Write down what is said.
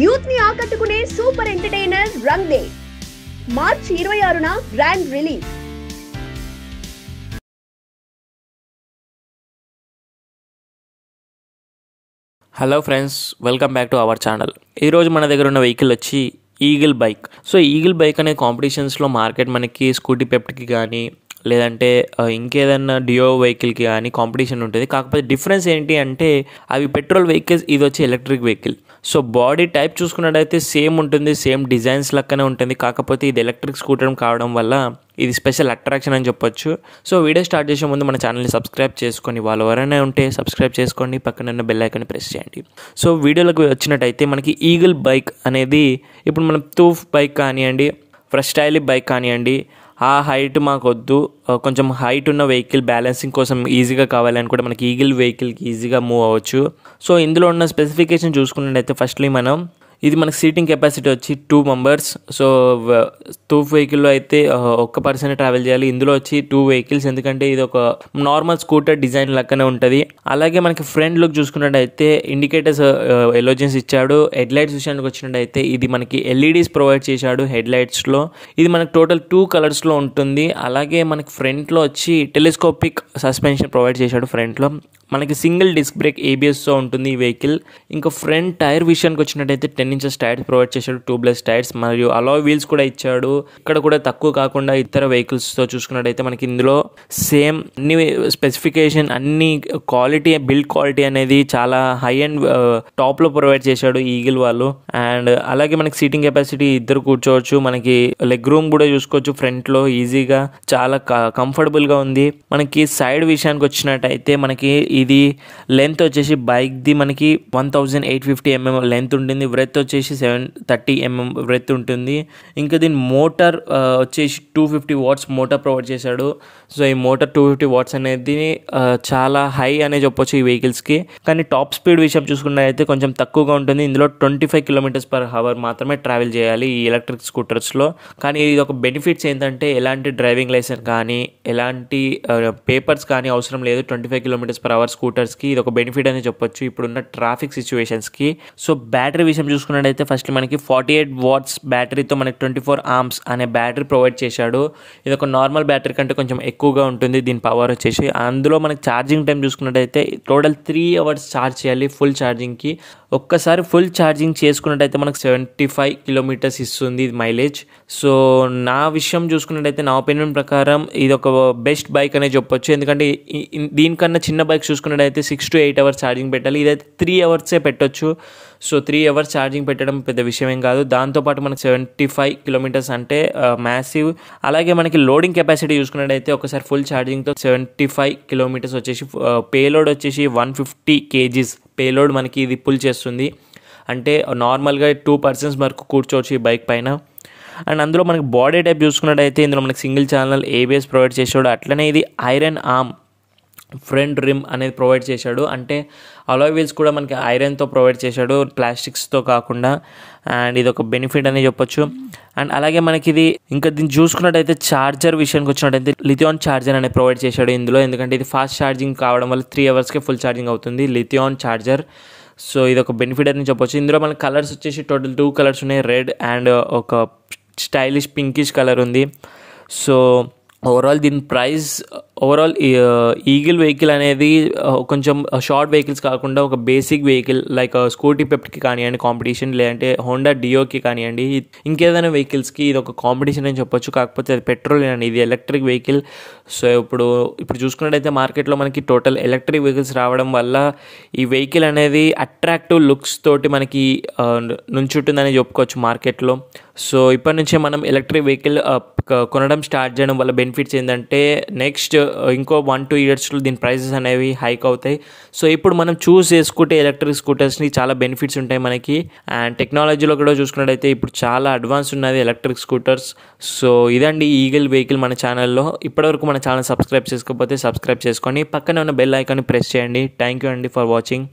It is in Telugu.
యూత్ ని ఆకట్టుకునే super entertainer Rang De March ఇరవై ఆరున grand release hello friends welcome back to our channel ఈరోజు మన దగ్గర ఉన్న వెహికల్ వచ్చి eagle bike so eagle bike అనే కాంపిటీషన్స్లో మార్కెట్ మనకి స్కూటీ పెప్ట్కి కానీ లేదంటే ఇంకేదన్నా డియో వెహికల్కి కానీ కాంపిటీషన్ ఉంటుంది కాకపోతే డిఫరెన్స్ ఏంటి అంటే అవి పెట్రోల్ వెహికల్స్ ఇది వచ్చి electric vehicle so body type చూసుకున్నట్టయితే సేమ్ ఉంటుంది సేమ్ డిజైన్స్ లెక్కనే ఉంటుంది కాకపోతే ఇది ఎలక్ట్రిక్ స్కూటర్ కావడం వల్ల ఇది స్పెషల్ అట్రాక్షన్ అని చెప్పొచ్చు సో వీడియో స్టార్ట్ చేసే ముందు మన ఛానల్ని సబ్స్క్రైబ్ చేసుకొని వాళ్ళు ఎవరైనా ఉంటే సబ్స్క్రైబ్ చేసుకోండి పక్కన ఉన్న బెల్ ప్రెస్ చేయండి సో వీడియోలకు వచ్చినట్టయితే మనకి ఈగల్ బైక్ అనేది ఇప్పుడు మనం తూఫ్ బైక్ కానివ్వండి ఫ్రెష్ స్టైలి బైక్ కానివ్వండి ఆ హైట్ మాకు వద్దు కొంచెం హైట్ ఉన్న వెహికల్ బ్యాలెన్సింగ్ కోసం ఈజీగా కావాలని కూడా మనకి ఈగిల్ వెహికల్కి ఈజీగా మూవ్ అవ్వచ్చు సో ఇందులో ఉన్న స్పెసిఫికేషన్ చూసుకున్నట్టయితే ఫస్ట్లీ మనం ఇది మనకి సీటింగ్ కెపాసిటీ వచ్చి టూ మెంబర్స్ సో టూ వెహికల్లో అయితే ఒక్క పర్సన్ ట్రావెల్ చేయాలి ఇందులో వచ్చి టూ వెహికల్స్ ఎందుకంటే ఇది ఒక నార్మల్ స్కూటర్ డిజైన్ లెక్కనే ఉంటుంది అలాగే మనకి ఫ్రంట్ లుక్ చూసుకున్నట్టయితే ఇండికేటర్స్ ఎలోజెన్స్ ఇచ్చాడు హెడ్ లైట్స్ విషయానికి వచ్చినట్టయితే ఇది మనకి ఎల్ఈడీస్ ప్రొవైడ్ e చేశాడు హెడ్ లైట్స్లో ఇది మనకి టోటల్ టూ కలర్స్లో ఉంటుంది అలాగే మనకి ఫ్రంట్లో వచ్చి టెలిస్కోపిక్ సస్పెన్షన్ ప్రొవైడ్ చేశాడు ఫ్రంట్లో మనకి సింగిల్ డిస్క్ బ్రేక్ ఏబిఎస్తో ఉంటుంది ఈ వెహికల్ ఇంకా ఫ్రంట్ టైర్ విషయానికి వచ్చినట్టయితే ten ten inches tyres provide చేశాడు ట్యూబ్లెస్ టైర్స్ మరియు అలో వీల్స్ కూడా ఇచ్చాడు ఇక్కడ కూడా తక్కువ కాకుండా ఇతర వెహికల్స్తో చూసుకున్నట్టయితే మనకి ఇందులో సేమ్ అన్ని స్పెసిఫికేషన్ అన్ని క్వాలిటీ బిల్డ్ క్వాలిటీ అనేది చాలా హై అండ్ టాప్లో ప్రొవైడ్ చేశాడు ఈగిల్ వాళ్ళు అండ్ అలాగే మనకి సీటింగ్ కెపాసిటీ ఇద్దరు కూర్చోవచ్చు మనకి లెగ్ రూమ్ కూడా చూసుకోవచ్చు ఫ్రంట్లో ఈజీగా చాలా కంఫర్టబుల్గా ఉంది మనకి సైడ్ విషయానికి వచ్చినట్టయితే మనకి ఇది లెంత్ వచ్చేసి బైక్ది మనకి one thousand eight fifty mm length ఉంటుంది బ్రెత్ వచ్చేసి సెవెన్ థర్టీ ఎంఎం బ్రెత్ ఉంటుంది ఇంకా దీని మోటార్ వచ్చేసి two fifty watts motor provide చేశాడు సో ఈ మోటార్ టూ ఫిఫ్టీ వాట్స్ అనేది చాలా హై అనే చెప్పొచ్చు ఈ వెహికల్స్కి కానీ టాప్ స్పీడ్ విషయం అయితే కొంచెం తక్కువగా ఉంటుంది ఇందులో twenty five kilometres per hour మాత్రమే ట్రావెల్ చేయాలి ఈ ఎలక్ట్రిక్ స్కూటర్స్లో కానీ ఇది ఒక బెనిఫిట్స్ ఏంటంటే ఎలాంటి డ్రైవింగ్ లైసెన్స్ కానీ ఎలాంటి పేపర్స్ కానీ అవసరం లేదు twenty five kilometres per hour స్కూటర్స్కి ఇది ఒక బెనిఫిట్ అని చెప్పొచ్చు ఇప్పుడున్న ట్రాఫిక్ సిచ్యువేషన్స్కి సో బ్యాటరీ విషయం చూసుకుంటే చూసుకున్నట్టయితే ఫస్ట్ మనకి ఫార్టీ ఎయిట్ వాట్స్ బ్యాటరీతో మనకి ట్వంటీ ఫోర్ ఆర్మ్స్ అనే బ్యాటరీ ప్రొవైడ్ చేశాడు ఇది ఒక నార్మల్ బ్యాటరీ కంటే కొంచెం ఎక్కువగా ఉంటుంది దీని పవర్ వచ్చేసి అందులో మనకి ఛార్జింగ్ టైం చూసుకున్నట్టయితే టోటల్ త్రీ అవర్స్ ఛార్జ్ చేయాలి ఫుల్ ఛార్జింగ్కి ఒక్కసారి ఫుల్ ఛార్జింగ్ చేసుకున్నట్టయితే మనకు సెవెంటీ ఫైవ్ కిలోమీటర్స్ ఇస్తుంది ఇది మైలేజ్ సో నా విషయం చూసుకున్నట్టయితే నా ఒపీనియన్ ప్రకారం ఇది ఒక బెస్ట్ బైక్ అనే చెప్పొచ్చు ఎందుకంటే దీనికన్నా చిన్న బైక్ చూసుకున్నట్టయితే six to eight hours charging పెట్టాలి ఇదైతే త్రీ అవర్సే పెట్టొచ్చు సో త్రీ అవర్స్ ఛార్జింగ్ పెట్టడం పెద్ద విషయం ఏం కాదు దాంతోపాటు మనకు సెవెంటీ ఫైవ్ కిలోమీటర్స్ అంటే మ్యాసివ్ అలాగే మనకి లోడింగ్ కెపాసిటీ చూసుకున్నట్టయితే ఒకసారి ఫుల్ ఛార్జింగ్తో సెవెంటీ ఫైవ్ కిలోమీటర్స్ వచ్చేసి పేలోడ్ వచ్చేసి వన్ ఫిఫ్టీ కేజీస్ పేలోడ్ మనకి ఇది పుల్ చేస్తుంది అంటే నార్మల్గా టూ పర్సన్స్ వరకు కూర్చోవచ్చు ఈ బైక్ పైన అండ్ అందులో మనకి బాడీ టైప్ చూసుకున్నట్టయితే ఇందులో మనకి సింగిల్ ఛానల్ ఏబిఎస్ ప్రొవైడ్ చేసేవాడు అట్లనే ఇది ఐరన్ ఆర్మ్ ఫ్రంట్ రిమ్ అనేది ప్రొవైడ్ చేశాడు అంటే అలాయ్ వీల్స్ కూడా మనకి ఐరన్తో ప్రొవైడ్ చేశాడు ప్లాస్టిక్స్తో కాకుండా అండ్ ఇది ఒక బెనిఫిట్ అని చెప్పొచ్చు అండ్ అలాగే మనకి ఇది ఇంకా దీన్ని చూసుకున్నట్టయితే ఛార్జర్ విషయానికి వచ్చినట్టయితే లిథియాన్ ఛార్జర్ అనేది ప్రొవైడ్ చేశాడు ఇందులో ఎందుకంటే ఇది ఫాస్ట్ ఛార్జింగ్ కావడం వల్ల త్రీ అవర్స్కే ఫుల్ ఛార్జింగ్ అవుతుంది లిథియాన్ ఛార్జర్ సో ఇది ఒక బెనిఫిట్ అని చెప్పొచ్చు ఇందులో మనకి కలర్స్ వచ్చేసి టోటల్ టూ కలర్స్ ఉన్నాయి రెడ్ అండ్ ఒక స్టైలిష్ పింకిష్ కలర్ ఉంది సో ఓవరాల్ దీని ప్రైస్ ఓవరాల్ ఈగిల్ వెహికల్ అనేది కొంచెం షార్ట్ వెహికల్స్ కాకుండా ఒక బేసిక్ వెహికల్ లైక్ స్కూటీ పెప్ట్కి కానివ్వండి కాంపిటీషన్ లేదంటే హోండా డియోకి కానివ్వండి ఇంకేదైనా వెహికల్స్కి ఇది ఒక కాంపిటీషన్ అని చెప్పొచ్చు కాకపోతే అది పెట్రోల్ అండి ఇది ఎలక్ట్రిక్ వెహికల్ సో ఇప్పుడు ఇప్పుడు చూసుకున్నట్టయితే మార్కెట్లో మనకి టోటల్ ఎలక్ట్రిక్ వెహికల్స్ రావడం వల్ల ఈ వెహికల్ అనేది అట్రాక్టివ్ లుక్స్ తోటి మనకి నుంచుంటుందని చెప్పుకోవచ్చు మార్కెట్లో సో ఇప్పటి నుంచే మనం ఎలక్ట్రిక్ వెహికల్ కొనడం స్టార్ట్ చేయడం వల్ల బెనిఫిట్స్ ఏంటంటే నెక్స్ట్ ఇంకో వన్ టూ ఇయర్స్లో దీని ప్రైసెస్ అనేవి హైక్ అవుతాయి సో ఇప్పుడు మనం చూస్ చేసుకుంటే ఎలక్ట్రిక్ స్కూటర్స్ని చాలా బెనిఫిట్స్ ఉంటాయి మనకి అండ్ టెక్నాలజీలో కూడా చూసుకున్నట్టయితే ఇప్పుడు చాలా అడ్వాన్స్ ఉన్నది ఎలక్ట్రిక్ స్కూటర్స్ సో ఇదండి ఈగిల్ వెహికల్ మన ఛానల్లో ఇప్పటివరకు మన ఛానల్ సబ్స్క్రైబ్ చేసుకోకపోతే సబ్స్క్రైబ్ చేసుకొని పక్కనే ఉన్న బెల్ ఐకాన్ని ప్రెస్ చేయండి థ్యాంక్ యూ అండి ఫర్ వాచింగ్